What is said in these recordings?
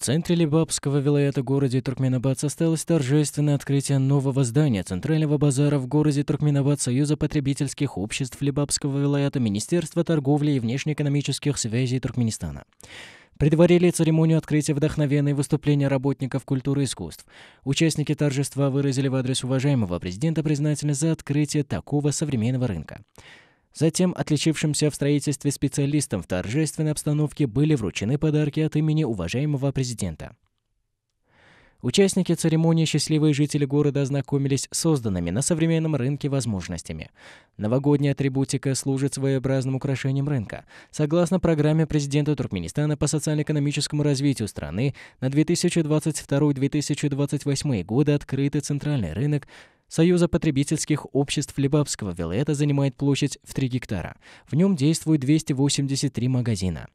В центре Либабского вилаята городе Туркменабад состоялось торжественное открытие нового здания Центрального базара в городе Туркменабад Союза потребительских обществ Либабского вилаята Министерства торговли и внешнеэкономических связей Туркменистана. Предварили церемонию открытия вдохновенные выступления работников культуры и искусств. Участники торжества выразили в адрес уважаемого президента признательность за открытие такого современного рынка. Затем отличившимся в строительстве специалистам в торжественной обстановке были вручены подарки от имени уважаемого президента. Участники церемонии «Счастливые жители города» ознакомились с созданными на современном рынке возможностями. Новогодняя атрибутика служит своеобразным украшением рынка. Согласно программе президента Туркменистана по социально-экономическому развитию страны, на 2022-2028 годы открыты центральный рынок – Союза потребительских обществ Лебабского Вилета занимает площадь в 3 гектара. В нем действует 283 магазина.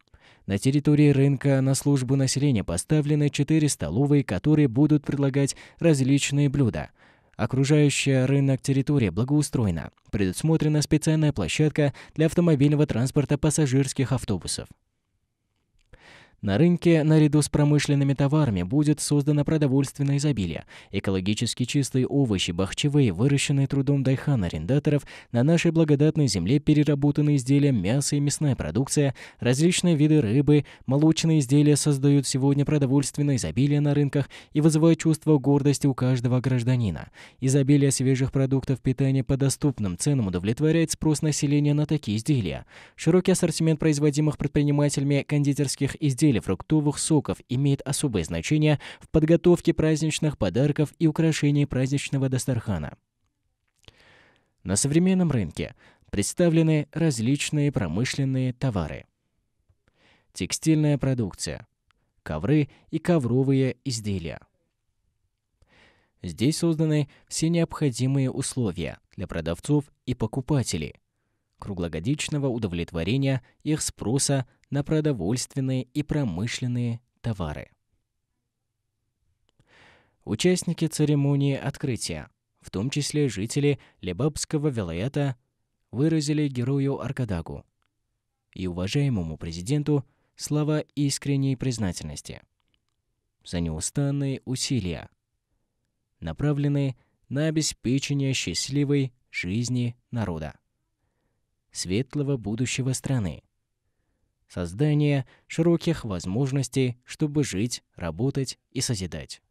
На территории рынка на службу населения поставлены 4 столовые, которые будут предлагать различные блюда. Окружающая рынок территория благоустроена. Предусмотрена специальная площадка для автомобильного транспорта пассажирских автобусов. На рынке наряду с промышленными товарами будет создано продовольственное изобилие. Экологически чистые овощи, бахчевые, выращенные трудом дайхан-арендаторов, на нашей благодатной земле переработанные изделия мясо и мясная продукция, различные виды рыбы, молочные изделия создают сегодня продовольственное изобилие на рынках и вызывают чувство гордости у каждого гражданина. Изобилие свежих продуктов питания по доступным ценам удовлетворяет спрос населения на такие изделия. Широкий ассортимент производимых предпринимателями кондитерских изделий коктейли фруктовых соков имеет особое значение в подготовке праздничных подарков и украшении праздничного Дастархана. На современном рынке представлены различные промышленные товары. Текстильная продукция, ковры и ковровые изделия. Здесь созданы все необходимые условия для продавцов и покупателей – круглогодичного удовлетворения их спроса на продовольственные и промышленные товары. Участники церемонии открытия, в том числе жители Лебабского вилаята, выразили герою Аркадагу и уважаемому президенту слова искренней признательности за неустанные усилия, направленные на обеспечение счастливой жизни народа, светлого будущего страны создания широких возможностей, чтобы жить, работать и созидать.